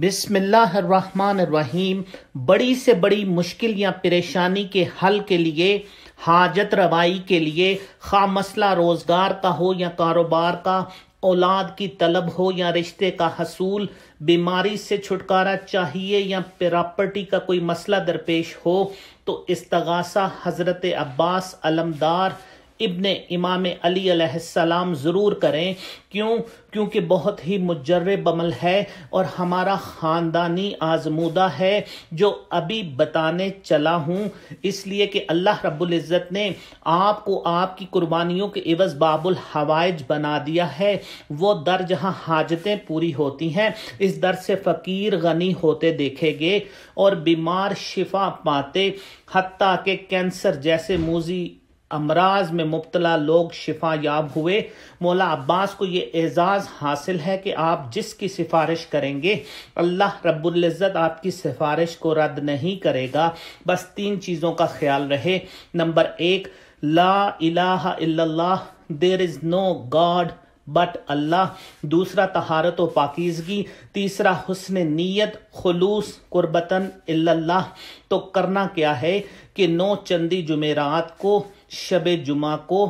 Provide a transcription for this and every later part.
बिस्मिल्लाहमानीम बड़ी से बड़ी मुश्किल या परेशानी के हल के लिए हाजत रवाई के लिए खा मसला रोज़गार का हो या कारोबार का औलाद की तलब हो या रिश्ते का हसूल बीमारी से छुटकारा चाहिए या प्रॉपर्टी का कोई मसला दरपेश हो तो इस्तगासा हज़रत अब्बास अलमदार इबन इमाम अलीसम ज़रूर करें क्यों क्योंकि बहुत ही मुजरब अमल है और हमारा ख़ानदानी आजमूदा है जो अभी बताने चला हूँ इसलिए कि अल्लाह रबुल्ज़त ने आपको आपकी कुर्बानियों के इवज़ बाबुल हवाइज बना दिया है वो दर जहाँ हाजतें पूरी होती हैं इस दर से फ़कीर गनी होते देखेंगे और बीमार शिफा पाते हती के कैंसर जैसे मूजी अमराज में मुबतला लोग शिफा याब हुए मौला अब्बास को ये एज़ाज़ हासिल है कि आप जिसकी सिफारिश करेंगे अल्लाह रबुल्जत आपकी सिफारिश को रद्द नहीं करेगा बस तीन चीज़ों का ख्याल रहे नंबर एक ला इलाहा इल्लल्लाह there is no god but Allah दूसरा तहारत व पाकिजगी तीसरा हुसन नीयत खलूस कुर्बतन अल्लाह तो करना क्या है कि नौ चंदी जुमेरात को शब जुमा को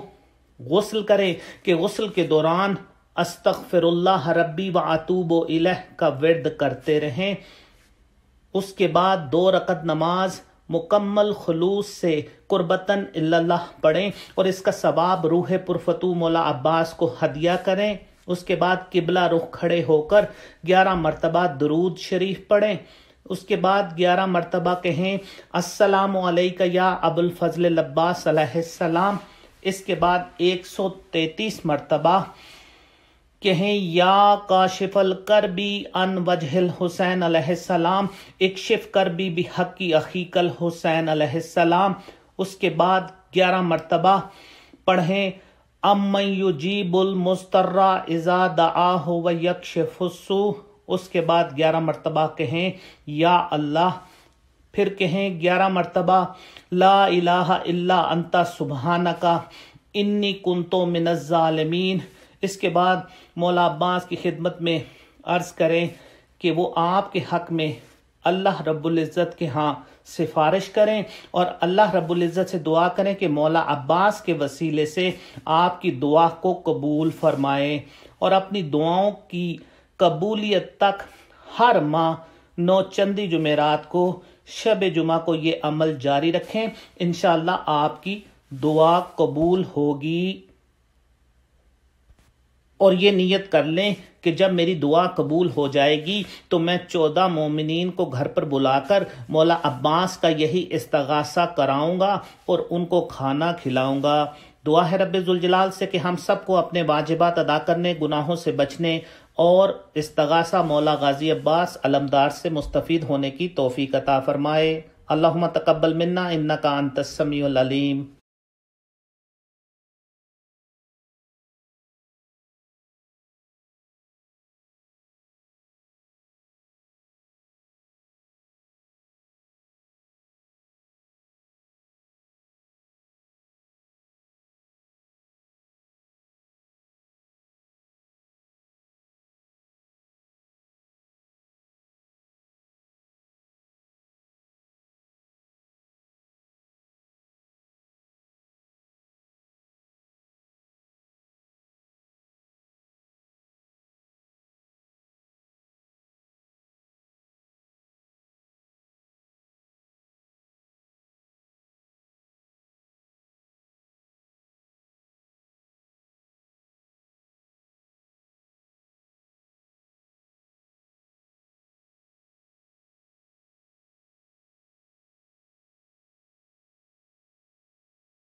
गसल करें कि गसल के दौरान फिर रब्बी व आतूब इलह का वर्द करते रहें उसके बाद दो रकत नमाज़ मुकम्मल खलूस से कुर्बतन अल्लाह पढ़ें और इसका सवाब रूह पुरफतू मौला अब्बास को हदिया करें उसके बाद किबला रुख खड़े होकर ग्यारह मरतबा दरूद शरीफ पढ़ें उसके बाद ग्यारह मरतबा कहें अस्सलाम वालेका या अबुल फजल अब्बास सलाम इसके बाद एक सौ तैतीस मरतबा कहें या काशिफल कर भी अन वजहल हुसैन अलैहिस्सलाम इकशिफ कर भी बिहकी अकीकल हुसैन अलैहिस्सलाम उसके बाद ग्यारह मरतबा पढ़ें जीबुल मुस्तर्रा इज़ा दआह व यकशफसु उसके बाद ग्यारह मरतबा कहें या अल्लाह फिर कहें ग्यारह मरतबा ला इलाहा इल्ला अंता सुबहाना का इन्नी कुंतो मिनज़ालमीन इसके बाद मौला अब्बास की खिदमत में अर्ज़ करें कि वो आपके हक़ में अल्लाह रबुल्ज़त के हाँ सिफारिश करें और अल्लाह रबुल्ज़त से दुआ करें कि मौला अब्बास के वसीले से आपकी दुआ को कबूल फरमाएं और अपनी दुआओं की कबूलियत तक हर माह नौ चंदी जुमेरात को शब जुमा को ये अमल जारी रखें इन आपकी दुआ कबूल होगी और ये नियत कर लें कि जब मेरी दुआ कबूल हो जाएगी तो मैं चौदह मोमिन को घर पर बुलाकर मौला अब्बास का यही इस्तगासा कराऊंगा और उनको खाना खिलाऊंगा दुआ है रबाल से कि हम सबको अपने वाजिबात अदा करने गुनाहों से बचने और इस्तगासा मौला गाजी अब्बास अलमदार से मुस्तफ़ होने की तोफ़ी कता फ़रमाए अल्लाह तकबल मन्ना इन्ना का अनतसमी